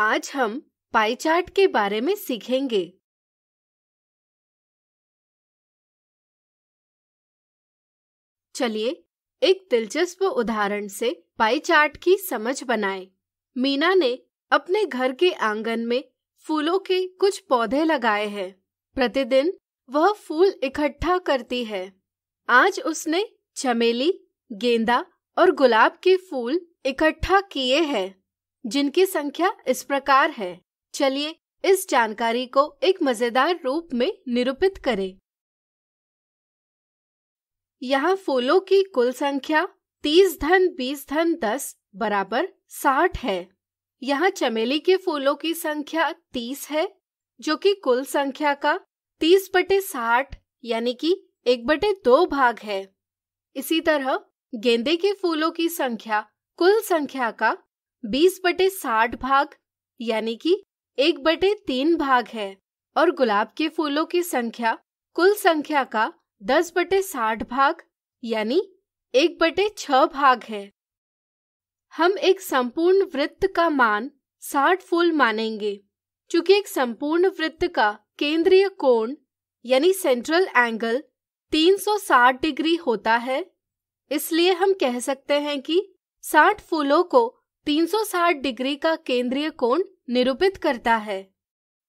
आज हम pie chart के बारे में सीखेंगे चलिए एक दिलचस्प उदाहरण से पाई चार्ट की समझ बनाएं। मीना ने अपने घर के आंगन में फूलों के कुछ पौधे लगाए हैं प्रतिदिन वह फूल इकट्ठा करती है आज उसने चमेली गेंदा और गुलाब के फूल इकट्ठा किए हैं जिनकी संख्या इस प्रकार है चलिए इस जानकारी को एक मजेदार रूप में निरूपित करें यहाँ फूलों की कुल संख्या तीस धन बीस धन दस बराबर साठ है यहाँ चमेली के फूलों की संख्या तीस है जो कि कुल संख्या का तीस बटे साठ यानी कि एक बटे दो भाग है इसी तरह गेंदे के फूलों की संख्या कुल संख्या का बीस बटे साठ भाग यानी कि एक बटे तीन भाग है और गुलाब के फूलों की संख्या कुल संख्या का दस बटे साठ भाग यानी एक बटे छ भाग है हम एक संपूर्ण वृत्त का मान साठ फूल मानेंगे चूंकि एक संपूर्ण वृत्त का केंद्रीय कोण यानी सेंट्रल एंगल 360 डिग्री होता है इसलिए हम कह सकते हैं कि 60 फूलों को 360 डिग्री का केंद्रीय कोण निरूपित करता है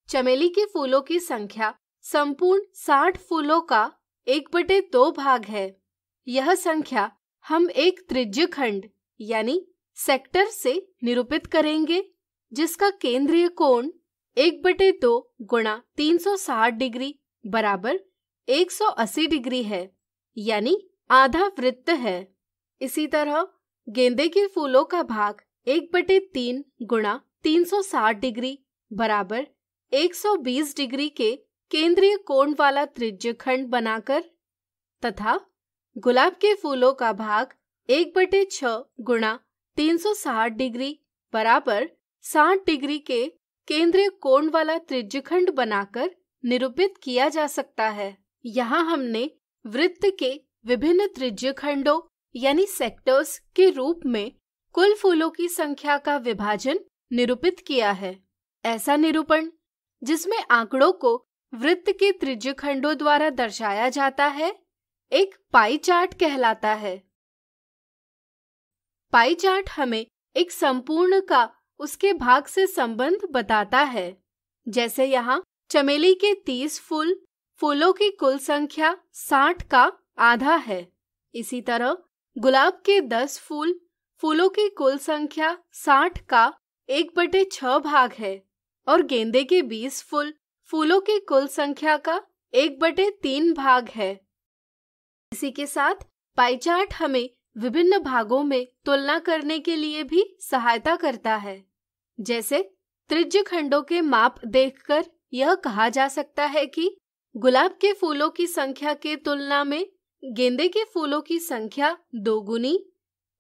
चमेली के फूलों की संख्या संपूर्ण 60 फूलों का एक बटे दो भाग है यह संख्या हम एक त्रिज्य खंड यानी सेक्टर से निरूपित करेंगे जिसका केंद्रीय कोण एक बटे दो गुणा तीन डिग्री बराबर 180 डिग्री है यानी आधा वृत्त है इसी तरह गेंदे के फूलों का भाग एक बटे तीन गुणा तीन सौ साठ डिग्री बराबर एक सौ बीस डिग्री के केंद्रीय कोण वाला त्रिज्य खंड बनाकर तथा गुलाब के फूलों का भाग एक बटे छ गुणा तीन सौ साठ डिग्री बराबर साठ डिग्री के केंद्रीय कोण वाला त्रिज्यखंड बनाकर निरूपित किया जा सकता है यहाँ हमने वृत्त के विभिन्न त्रिज्यखंडों यानी सेक्टर्स के रूप में कुल फूलों की संख्या का विभाजन निरूपित किया है ऐसा निरूपण जिसमें आंकड़ों को वृत्त के त्रिज खंडों द्वारा दर्शाया जाता है एक पाई चार्ट कहलाता है पाई चार्ट हमें एक संपूर्ण का उसके भाग से संबंध बताता है जैसे यहाँ चमेली के तीस फूल फूलों की कुल संख्या साठ का आधा है इसी तरह गुलाब के दस फूल फूलों की कुल संख्या साठ का एक बटे छह भाग है और गेंदे के बीस फूल फूलों की कुल संख्या का एक बटे तीन भाग है इसी के साथ पाईचार्ट हमें विभिन्न भागों में तुलना करने के लिए भी सहायता करता है जैसे त्रिज खंडों के माप देखकर यह कहा जा सकता है कि गुलाब के फूलों की संख्या के तुलना में गेंदे के फूलों की संख्या दोगुनी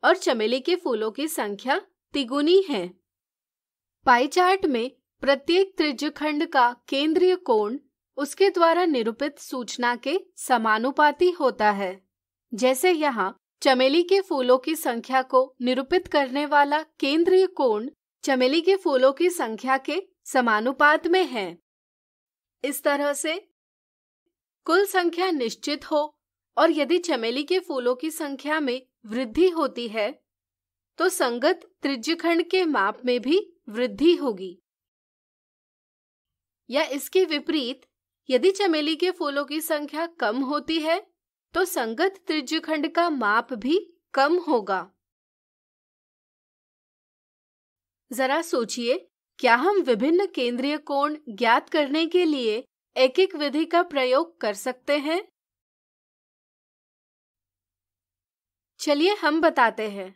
और चमेली के फूलों की संख्या तिगुनी है पाई चार्ट में प्रत्येक त्रिज्यखंड का केंद्रीय कोण उसके द्वारा निरूपित सूचना के समानुपाती होता है जैसे यहाँ चमेली के फूलों की संख्या को निरूपित करने वाला केंद्रीय कोण चमेली के फूलों की संख्या के समानुपात में है इस तरह से कुल संख्या निश्चित हो और यदि चमेली के फूलों की संख्या में वृद्धि होती है तो संगत त्रिज्यखंड के माप में भी वृद्धि होगी या इसके विपरीत यदि चमेली के फूलों की संख्या कम होती है तो संगत त्रिज्यखंड का माप भी कम होगा जरा सोचिए क्या हम विभिन्न केंद्रीय कोण ज्ञात करने के लिए एक एक विधि का प्रयोग कर सकते हैं चलिए हम बताते हैं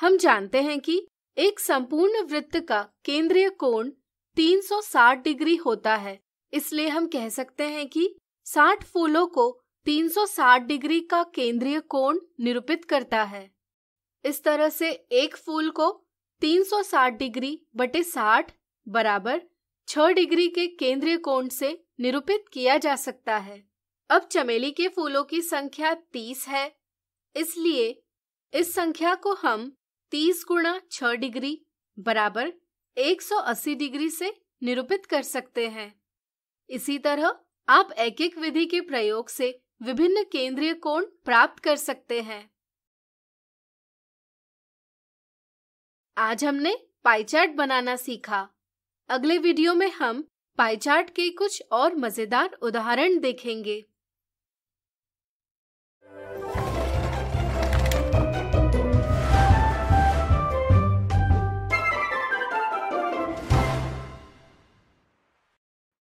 हम जानते हैं कि एक संपूर्ण वृत्त का केंद्रीय कोण 360 डिग्री होता है इसलिए हम कह सकते हैं कि 60 फूलों को 360 डिग्री का केंद्रीय कोण निरूपित करता है इस तरह से एक फूल को 360 डिग्री बटे 60 बराबर 6 डिग्री के केंद्रीय कोण से निरूपित किया जा सकता है अब चमेली के फूलों की संख्या 30 है इसलिए इस संख्या को हम 30 गुणा छ डिग्री बराबर 180 डिग्री से निरूपित कर सकते हैं इसी तरह आप एक एक विधि के प्रयोग से विभिन्न केंद्रीय कोण प्राप्त कर सकते हैं आज हमने पाईचार्ट बनाना सीखा अगले वीडियो में हम पाईचार्ट के कुछ और मजेदार उदाहरण देखेंगे